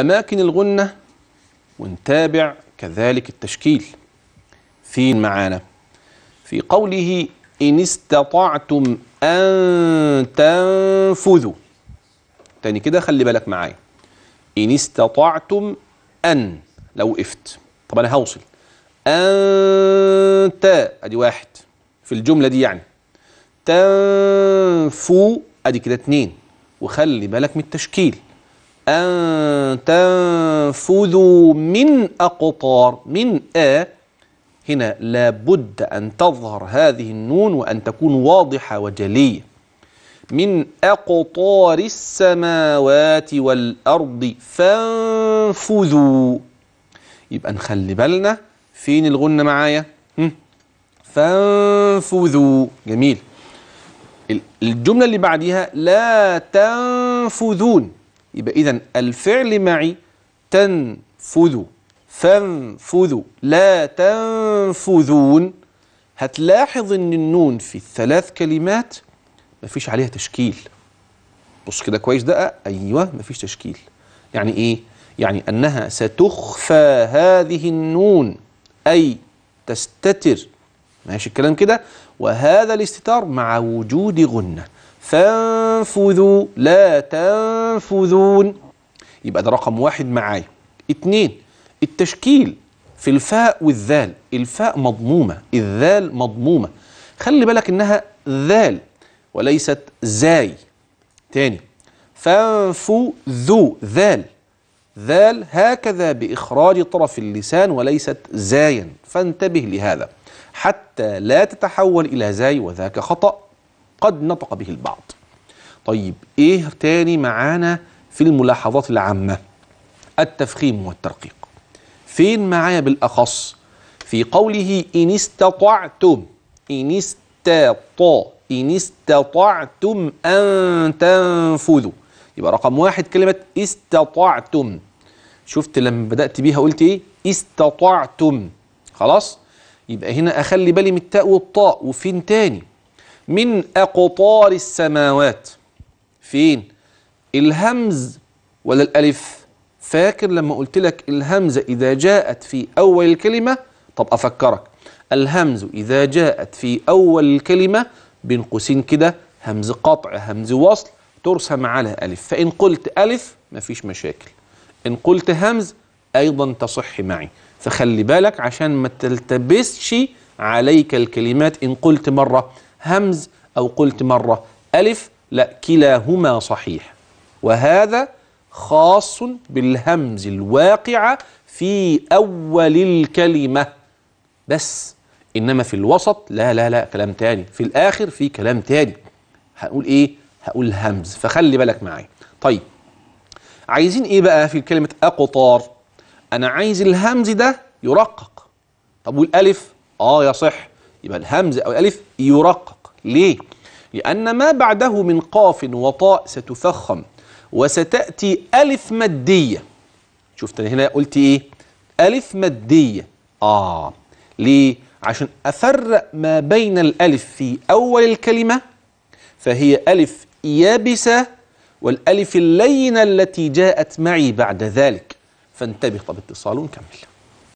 أماكن الغنة ونتابع كذلك التشكيل فين معانا في قوله إن استطعتم أن تنفذوا تاني كده خلي بالك معايا إن استطعتم أن لو وقفت طب أنا هوصل أنت أدي واحد في الجملة دي يعني تنفو أدي كده اتنين وخلي بالك من التشكيل أن تنفذوا من أقطار من آ هنا لابد أن تظهر هذه النون وأن تكون واضحة وجلية من أقطار السماوات والأرض فانفذوا يبقى نخلي بالنا فين الغنة معايا فانفذوا جميل الجملة اللي بعديها لا تنفذون يبقى إذا الفعل معي تنفذ فانفذوا لا تنفذون هتلاحظ ان النون في الثلاث كلمات مفيش عليها تشكيل بص كده كويس ده ايوه مفيش تشكيل يعني ايه يعني انها ستخفى هذه النون اي تستتر ماشي الكلام كده وهذا الاستتار مع وجود غنه فانفذوا لا تنفذون يبقى ده رقم واحد معايا اتنين التشكيل في الفاء والذال الفاء مضمومة الذال مضمومة خلي بالك انها ذال وليست زاي تاني فانفذوا ذال ذال هكذا بإخراج طرف اللسان وليست زايا فانتبه لهذا حتى لا تتحول إلى زاي وذاك خطأ قد نطق به البعض طيب ايه تاني معانا في الملاحظات العامة التفخيم والترقيق فين معايا بالأخص في قوله إن استطعتم إن استطاع إن استطعتم أن تنفذوا يبقى رقم واحد كلمة استطعتم شفت لما بدأت بيها قلت إيه استطعتم خلاص يبقى هنا أخلي بالي من التاء والطاء وفين تاني من أقطار السماوات فين الهمز ولا الألف فاكر لما قلت لك الهمزة إذا جاءت في أول الكلمة طب أفكرك الهمز إذا جاءت في أول الكلمة بين قوسين كده همز قطع همز وصل ترسم على ألف فإن قلت ألف مفيش مشاكل إن قلت همز أيضا تصح معي فخلي بالك عشان ما تلتبسش عليك الكلمات إن قلت مرة همز أو قلت مرة ألف لا كلاهما صحيح وهذا خاص بالهمز الواقعة في أول الكلمة بس إنما في الوسط لا لا لا كلام تاني في الآخر في كلام تاني هقول إيه؟ هقول همز فخلي بالك معايا طيب عايزين إيه بقى في كلمة أقطار أنا عايز الهمز ده يرقق طب والألف آه يصح يبقى الهمزة أو الألف يرقق ليه؟ لأن ما بعده من قاف وطاء ستفخم وستأتي ألف مادية شفت أنا هنا قلت إيه؟ ألف مادية آه ليه؟ عشان أفرق ما بين الألف في أول الكلمة فهي ألف يابسة والألف اللينة التي جاءت معي بعد ذلك فانتبه طب اتصال ونكمل